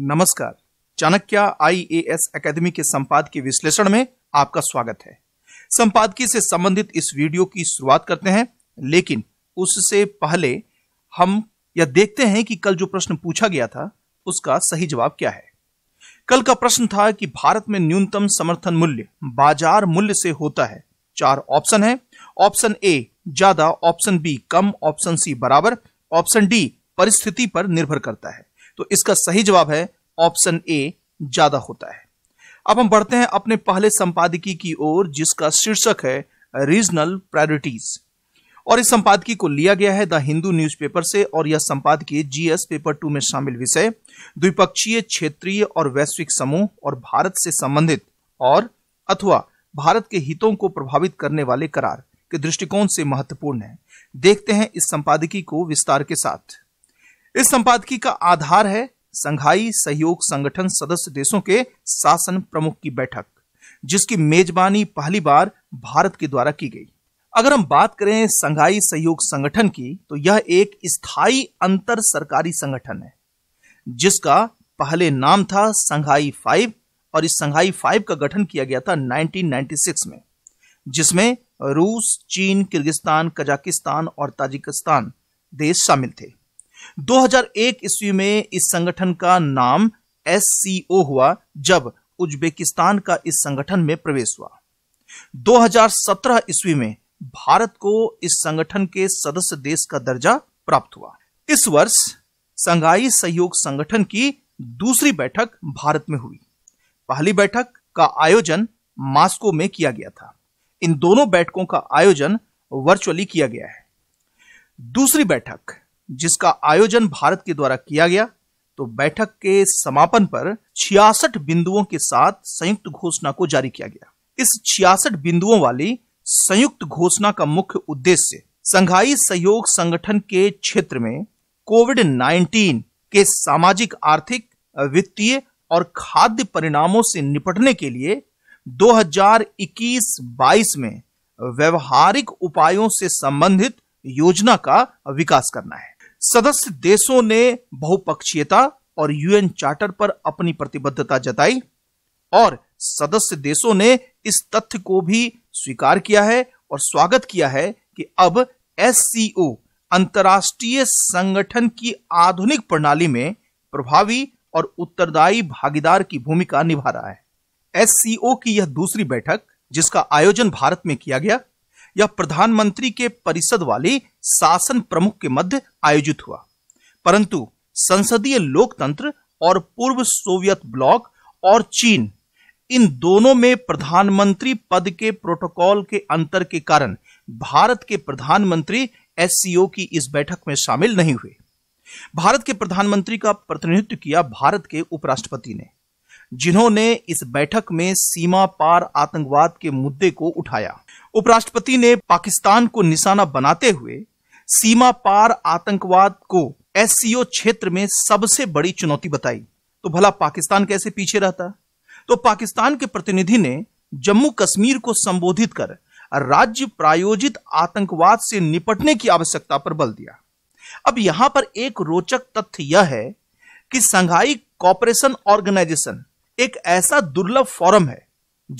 नमस्कार Chanakya IAS academy के संपाद के विश्लेषण में आपका स्वागत है संपादकीय से संबंधित इस वीडियो की शुरुआत करते हैं लेकिन उससे पहले हम यह देखते हैं कि कल जो प्रश्न पूछा गया था उसका सही जवाब क्या है कल का प्रश्न था कि भारत में न्यूनतम समर्थन मूल्य बाजार मूल्य से होता है चार ऑप्शन है ऑप्शन ए ज्यादा ऑप्शन बी कम ऑप्शन सी बराबर ऑप्शन डी परिस्थिति पर निर्भर करता है तो इसका सही जवाब है ऑप्शन ए ज्यादा होता है अब हम बढ़ते हैं अपने पहले संपादकीय की ओर जिसका शीर्षक है रीजनल प्रायोरिटीज और इस संपादकीय को लिया गया है द हिंदू न्यूज़पेपर से और यह संपादकीय जीएस पेपर टू में शामिल विषय द्विपक्षीय क्षेत्रीय और वैश्विक समूह और भारत से संबंधित और अथवा भारत के हितों को प्रभावित करने वाले करार के दृष्टिकोण से महत्वपूर्ण है देखते हैं इस संपादकीय को विस्तार के साथ इस संपादकीय का आधार है संघाई सहयोग संगठन सदस्य देशों के शासन प्रमुख की बैठक जिसकी मेजबानी पहली बार भारत के द्वारा की गई अगर हम बात करें संघाई सहयोग संगठन की तो यह एक स्थायी अंतर सरकारी संगठन है जिसका पहले नाम था संघाई फाइव और इस संघाई फाइव का गठन किया गया था 1996 में जिसमें रूस चीन किर्गिस्तान कजाकिस्तान और ताजिकिस्तान देश शामिल थे 2001 ईस्वी में इस संगठन का नाम एस हुआ जब उज्बेकिस्तान का इस संगठन में प्रवेश हुआ 2017 ईस्वी में भारत को इस संगठन के सदस्य देश का दर्जा प्राप्त हुआ इस वर्ष संघाई सहयोग संगठन की दूसरी बैठक भारत में हुई पहली बैठक का आयोजन मास्को में किया गया था इन दोनों बैठकों का आयोजन वर्चुअली किया गया है दूसरी बैठक जिसका आयोजन भारत के द्वारा किया गया तो बैठक के समापन पर छियासठ बिंदुओं के साथ संयुक्त घोषणा को जारी किया गया इस छियासठ बिंदुओं वाली संयुक्त घोषणा का मुख्य उद्देश्य संघाई सहयोग संगठन के क्षेत्र में कोविड 19 के सामाजिक आर्थिक वित्तीय और खाद्य परिणामों से निपटने के लिए 2021-22 में व्यवहारिक उपायों से संबंधित योजना का विकास करना है सदस्य देशों ने बहुपक्षीयता और यूएन चार्टर पर अपनी प्रतिबद्धता जताई और सदस्य देशों ने इस तथ्य को भी स्वीकार किया है और स्वागत किया है कि अब एस अंतर्राष्ट्रीय संगठन की आधुनिक प्रणाली में प्रभावी और उत्तरदायी भागीदार की भूमिका निभा रहा है एस की यह दूसरी बैठक जिसका आयोजन भारत में किया गया यह प्रधानमंत्री के परिषद वाले शासन प्रमुख के मध्य आयोजित हुआ परंतु संसदीय लोकतंत्र और पूर्व सोवियत ब्लॉक और चीन इन दोनों में प्रधानमंत्री पद के प्रोटोकॉल के अंतर के कारण भारत के प्रधानमंत्री एस की इस बैठक में शामिल नहीं हुए भारत के प्रधानमंत्री का प्रतिनिधित्व किया भारत के उपराष्ट्रपति ने जिन्होंने इस बैठक में सीमा पार आतंकवाद के मुद्दे को उठाया उपराष्ट्रपति ने पाकिस्तान को निशाना बनाते हुए सीमा पार आतंकवाद को एस क्षेत्र में सबसे बड़ी चुनौती बताई तो भला पाकिस्तान कैसे पीछे रहता तो पाकिस्तान के प्रतिनिधि ने जम्मू कश्मीर को संबोधित कर राज्य प्रायोजित आतंकवाद से निपटने की आवश्यकता पर बल दिया अब यहां पर एक रोचक तथ्य यह है कि संघाई कॉपरेशन ऑर्गेनाइजेशन एक ऐसा दुर्लभ फोरम है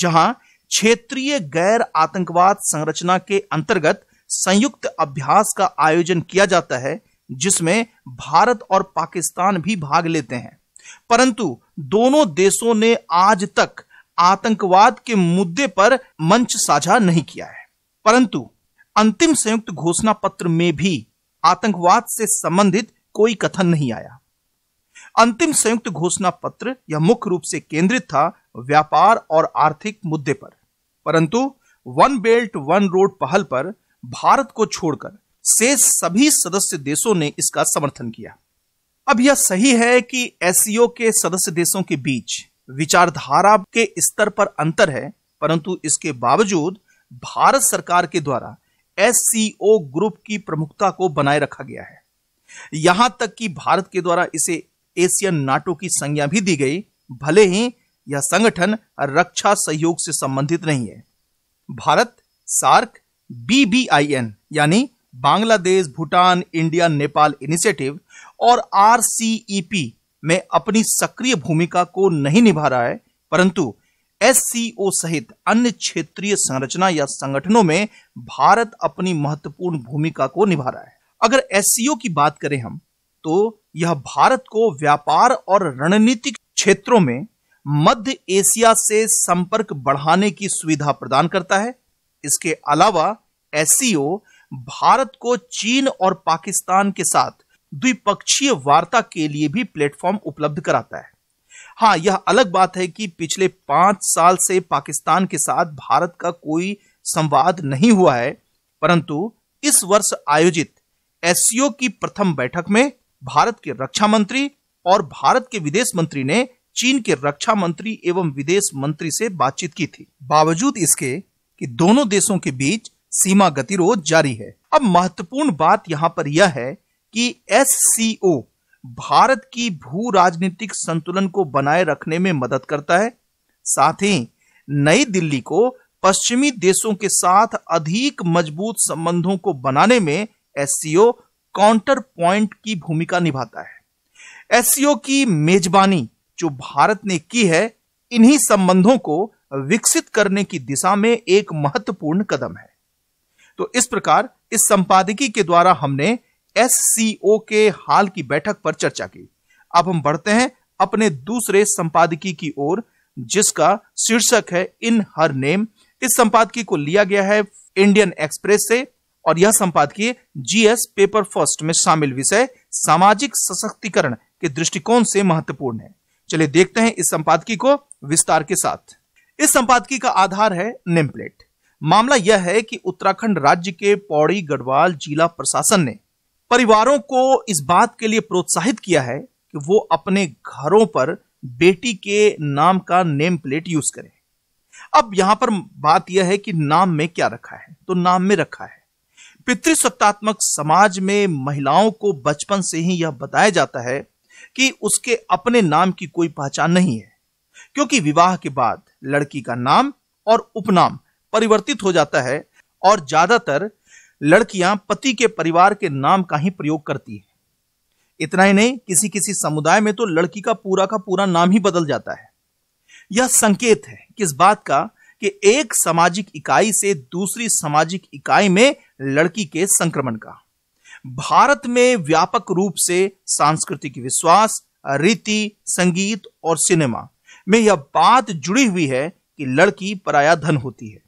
जहां क्षेत्रीय गैर आतंकवाद संरचना के अंतर्गत संयुक्त अभ्यास का आयोजन किया जाता है जिसमें भारत और पाकिस्तान भी भाग लेते हैं परंतु दोनों देशों ने आज तक आतंकवाद के मुद्दे पर मंच साझा नहीं किया है परंतु अंतिम संयुक्त घोषणा पत्र में भी आतंकवाद से संबंधित कोई कथन नहीं आया अंतिम संयुक्त घोषणा पत्र यह मुख्य रूप से केंद्रित था व्यापार और आर्थिक मुद्दे पर परंतु वन बेल्ट वन रोड पहल पर भारत को छोड़कर शेष सभी सदस्य देशों ने इसका समर्थन किया अब यह सही है कि एससीओ के सदस्य देशों के बीच विचारधारा के स्तर पर अंतर है परंतु इसके बावजूद भारत सरकार के द्वारा एससीओ ग्रुप की प्रमुखता को बनाए रखा गया है यहां तक कि भारत के द्वारा इसे एशियन नाटो की संज्ञा भी दी गई भले ही यह संगठन रक्षा सहयोग से संबंधित नहीं है भारत सार्क बीबीआईएन यानी बांग्लादेश भूटान इंडिया नेपाल इनिशिएटिव और आरसीईपी में अपनी सक्रिय भूमिका को नहीं निभा रहा है परंतु एससीओ सहित अन्य क्षेत्रीय संरचना या संगठनों में भारत अपनी महत्वपूर्ण भूमिका को निभा रहा है अगर एससीओ की बात करें हम तो यह भारत को व्यापार और रणनीतिक क्षेत्रों में मध्य एशिया से संपर्क बढ़ाने की सुविधा प्रदान करता है इसके अलावा एस भारत को चीन और पाकिस्तान के साथ द्विपक्षीय वार्ता के लिए भी प्लेटफॉर्म उपलब्ध कराता है हाँ यह अलग बात है कि पिछले पांच साल से पाकिस्तान के साथ भारत का कोई संवाद नहीं हुआ है परंतु इस वर्ष आयोजित एससीओ की प्रथम बैठक में भारत के रक्षा मंत्री और भारत के विदेश मंत्री ने चीन के रक्षा मंत्री एवं विदेश मंत्री से बातचीत की थी बावजूद इसके कि दोनों देशों के बीच सीमा गतिरोध जारी है अब महत्वपूर्ण बात यहाँ पर यह है कि एस भारत की भू राजनीतिक संतुलन को बनाए रखने में मदद करता है साथ ही नई दिल्ली को पश्चिमी देशों के साथ अधिक मजबूत संबंधों को बनाने में एस काउंटर पॉइंट की भूमिका निभाता है एस की मेजबानी जो भारत ने की है इन्हीं संबंधों को विकसित करने की दिशा में एक महत्वपूर्ण कदम है तो इस प्रकार इस संपादकीय के द्वारा हमने एस के हाल की बैठक पर चर्चा की अब हम बढ़ते हैं अपने दूसरे संपादकीय की ओर जिसका शीर्षक है इन हर नेम इस संपादकीय को लिया गया है इंडियन एक्सप्रेस से और यह संपादकीय जीएस पेपर फर्स्ट में शामिल विषय सामाजिक सशक्तिकरण के दृष्टिकोण से महत्वपूर्ण है चलिए देखते हैं इस संपादकीय को विस्तार के साथ इस संपादकीय का आधार है नेमप्लेट मामला यह है कि उत्तराखंड राज्य के पौड़ी गढ़वाल जिला प्रशासन ने परिवारों को इस बात के लिए प्रोत्साहित किया है कि वो अपने घरों पर बेटी के नाम का नेम प्लेट यूज करें अब यहां पर बात यह है कि नाम में क्या रखा है तो नाम में रखा है पितृसत्तात्मक समाज में महिलाओं को बचपन से ही यह बताया जाता है कि उसके अपने नाम की कोई पहचान नहीं है क्योंकि विवाह के बाद लड़की का नाम और उपनाम परिवर्तित हो जाता है और ज्यादातर लड़कियां पति के परिवार के नाम का ही प्रयोग करती है इतना ही नहीं किसी किसी समुदाय में तो लड़की का पूरा का पूरा नाम ही बदल जाता है यह संकेत है किस बात का कि एक सामाजिक इकाई से दूसरी सामाजिक इकाई में लड़की के संक्रमण का भारत में व्यापक रूप से सांस्कृतिक विश्वास रीति संगीत और सिनेमा में यह बात जुड़ी हुई है कि लड़की पराया धन होती है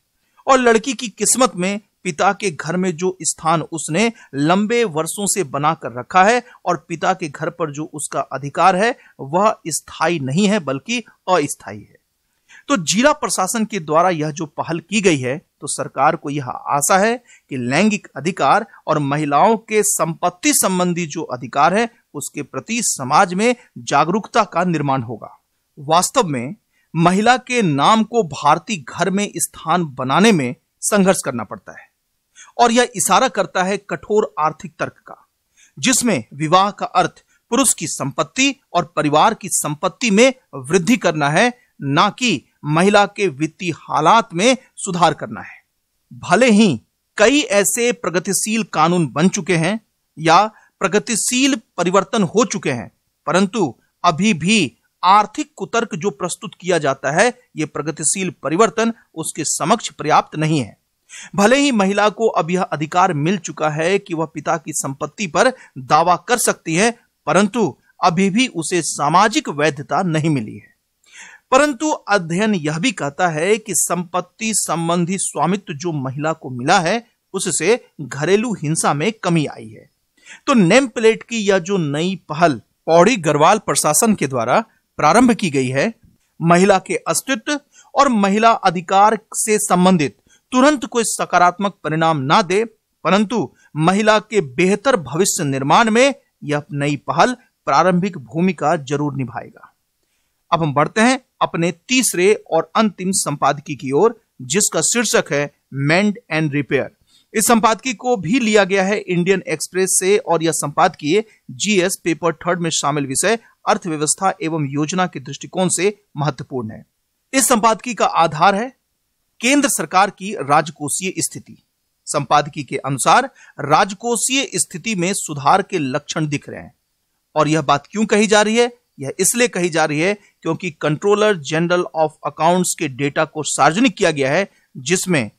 और लड़की की किस्मत में पिता के घर में जो स्थान उसने लंबे वर्षों से बनाकर रखा है और पिता के घर पर जो उसका अधिकार है वह स्थायी नहीं है बल्कि अस्थायी है तो जिला प्रशासन के द्वारा यह जो पहल की गई है तो सरकार को यह आशा है कि लैंगिक अधिकार और महिलाओं के संपत्ति संबंधी जो अधिकार है उसके प्रति समाज में जागरूकता का निर्माण होगा वास्तव में महिला के नाम को भारतीय घर में स्थान बनाने में संघर्ष करना पड़ता है और यह इशारा करता है कठोर आर्थिक तर्क का जिसमें विवाह का अर्थ पुरुष की संपत्ति और परिवार की संपत्ति में वृद्धि करना है ना कि महिला के वित्तीय हालात में सुधार करना है भले ही कई ऐसे प्रगतिशील कानून बन चुके हैं या प्रगतिशील परिवर्तन हो चुके हैं परंतु अभी भी आर्थिक कुतर्क जो प्रस्तुत किया जाता है यह प्रगतिशील परिवर्तन उसके समक्ष पर्याप्त नहीं है भले ही महिला को अब यह अधिकार मिल चुका है कि वह पिता की संपत्ति पर दावा कर सकती है परंतु अभी भी उसे सामाजिक वैधता नहीं मिली है परंतु अध्ययन यह भी कहता है कि संपत्ति संबंधी स्वामित्व जो महिला को मिला है उससे घरेलू हिंसा में कमी आई है तो नेम प्लेट की यह जो नई पहल पौड़ी गढ़वाल प्रशासन के द्वारा प्रारंभ की गई है महिला के अस्तित्व और महिला अधिकार से संबंधित तुरंत कोई सकारात्मक परिणाम ना दे परंतु महिला के बेहतर भविष्य निर्माण में यह नई पहल प्रारंभिक भूमिका जरूर निभाएगा अब हम बढ़ते हैं अपने तीसरे और अंतिम संपादकी की ओर जिसका शीर्षक है मेंड एंड रिपेयर इस संपादकी को भी लिया गया है इंडियन एक्सप्रेस से और यह संपादकीय जीएस पेपर थर्ड में शामिल विषय अर्थव्यवस्था एवं योजना के दृष्टिकोण से महत्वपूर्ण है इस संपादकी का आधार है केंद्र सरकार की राजकोषीय स्थिति संपादकी के अनुसार राजकोषीय स्थिति में सुधार के लक्षण दिख रहे हैं और यह बात क्यों कही जा रही है यह इसलिए कही जा रही है क्योंकि कंट्रोलर जनरल ऑफ अकाउंट्स के डेटा को सार्वजनिक किया गया है जिसमें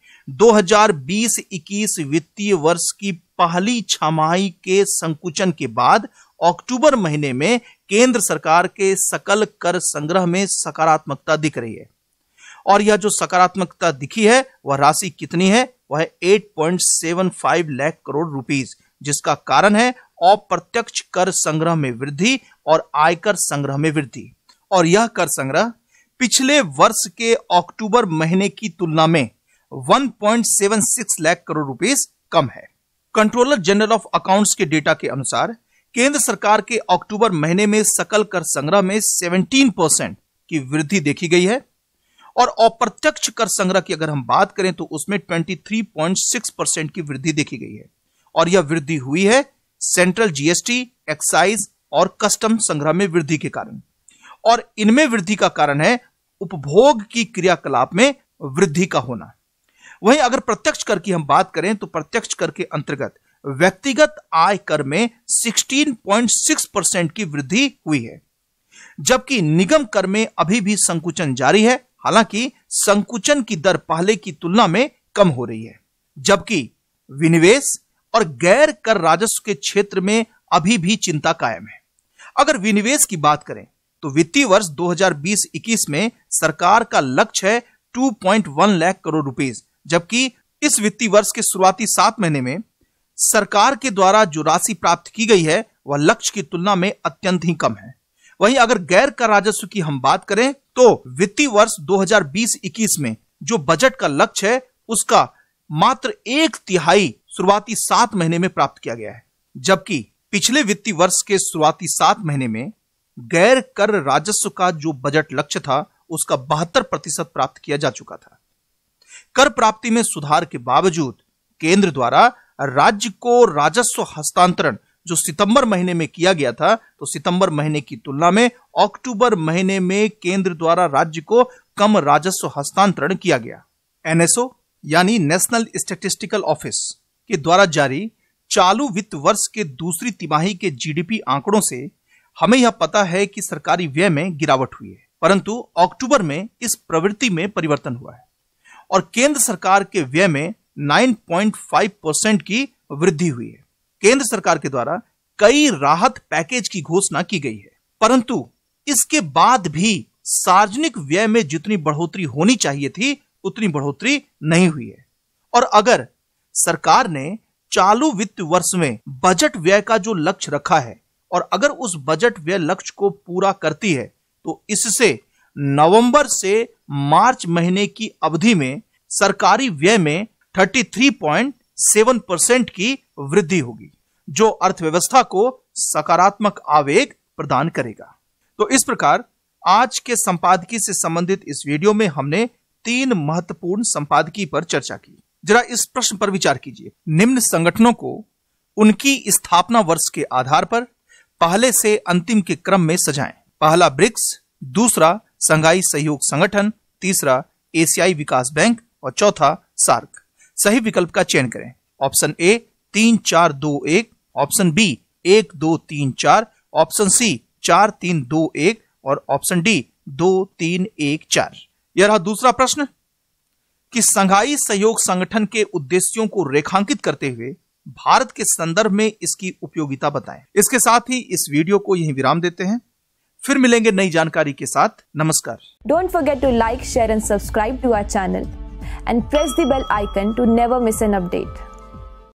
2020-21 वित्तीय वर्ष की पहली छमाही के संकुचन के बाद अक्टूबर महीने में केंद्र सरकार के सकल कर संग्रह में सकारात्मकता दिख रही है और यह जो सकारात्मकता दिखी है वह राशि कितनी है वह 8.75 लाख करोड़ रुपीस जिसका कारण है अप्रत्यक्ष कर संग्रह में वृद्धि और आयकर संग्रह में वृद्धि और यह कर संग्रह पिछले वर्ष के अक्टूबर महीने की तुलना में 1.76 लाख करोड़ रुपीस कम है कंट्रोलर जनरल ऑफ अकाउंट्स के डेटा के अनुसार केंद्र सरकार के अक्टूबर महीने में सकल कर संग्रह में 17 परसेंट की वृद्धि देखी गई है और अप्रत्यक्ष कर संग्रह की अगर हम बात करें तो उसमें 23.6 परसेंट की वृद्धि देखी गई है और यह वृद्धि हुई है सेंट्रल जीएसटी एक्साइज और कस्टम संग्रह में वृद्धि के कारण और इनमें वृद्धि का कारण है उपभोग की क्रियाकलाप में वृद्धि का होना वहीं अगर प्रत्यक्ष कर की हम बात करें तो प्रत्यक्ष कर के अंतर्गत व्यक्तिगत आय कर में 16.6 परसेंट की वृद्धि हुई है जबकि निगम कर में अभी भी संकुचन जारी है हालांकि संकुचन की दर पहले की तुलना में कम हो रही है जबकि विनिवेश और गैर कर राजस्व के क्षेत्र में अभी भी चिंता कायम है अगर विनिवेश की बात करें तो वित्तीय वर्ष 2020-21 में सरकार का लक्ष्य है 2.1 लाख करोड़ रुपीस जबकि इस वित्तीय वर्ष के शुरुआती सात महीने में सरकार के द्वारा जो राशि प्राप्त की गई है वह लक्ष्य की तुलना में अत्यंत ही कम है वहीं अगर गैर कर राजस्व की हम बात करें तो वित्तीय वर्ष 2020-21 में जो बजट का लक्ष्य है उसका मात्र एक तिहाई शुरुआती सात महीने में प्राप्त किया गया है जबकि पिछले वित्तीय वर्ष के शुरुआती सात महीने में गैर कर राजस्व का जो बजट लक्ष्य था उसका बहत्तर प्रतिशत प्राप्त किया जा चुका था कर प्राप्ति में सुधार के बावजूद केंद्र द्वारा राज्य को राजस्व हस्तांतरण जो सितंबर महीने में किया गया था तो सितंबर महीने की तुलना में अक्टूबर महीने में केंद्र द्वारा राज्य को कम राजस्व हस्तांतरण किया गया एनएसओ यानी नेशनल स्टेटिस्टिकल ऑफिस के द्वारा जारी चालू वित्त वर्ष के दूसरी तिमाही के जीडीपी आंकड़ों से हमें यह पता है कि सरकारी व्यय में गिरावट हुई है परंतु अक्टूबर में इस प्रवृत्ति में परिवर्तन हुआ है और केंद्र सरकार के व्यय में 9.5 परसेंट की वृद्धि हुई है केंद्र सरकार के द्वारा कई राहत पैकेज की घोषणा की गई है परंतु इसके बाद भी सार्वजनिक व्यय में जितनी बढ़ोतरी होनी चाहिए थी उतनी बढ़ोतरी नहीं हुई है और अगर सरकार ने चालू वित्त वर्ष में बजट व्यय का जो लक्ष्य रखा है और अगर उस बजट व्यय लक्ष्य को पूरा करती है तो इससे नवंबर से मार्च महीने की अवधि में सरकारी व्यय में 33.7 परसेंट की वृद्धि होगी जो अर्थव्यवस्था को सकारात्मक आवेग प्रदान करेगा तो इस प्रकार आज के संपादकीय से संबंधित इस वीडियो में हमने तीन महत्वपूर्ण संपादकीय पर चर्चा की जरा इस प्रश्न पर विचार कीजिए निम्न संगठनों को उनकी स्थापना वर्ष के आधार पर पहले से अंतिम के क्रम में सजाएं पहला ब्रिक्स दूसरा संघाई सहयोग संगठन तीसरा एशियाई विकास बैंक और चौथा सार्क सही विकल्प का चयन करें ऑप्शन ए तीन चार दो एक ऑप्शन बी एक दो तीन चार ऑप्शन सी चार तीन दो एक और ऑप्शन डी दो तीन एक चार यह रहा दूसरा प्रश्न कि संघाई सहयोग संगठन के उद्देश्यों को रेखांकित करते हुए भारत के संदर्भ में इसकी उपयोगिता बताएं इसके साथ ही इस वीडियो को यहीं विराम देते हैं फिर मिलेंगे नई जानकारी के साथ नमस्कार don't forget to like share and subscribe to our channel and press the bell icon to never miss an update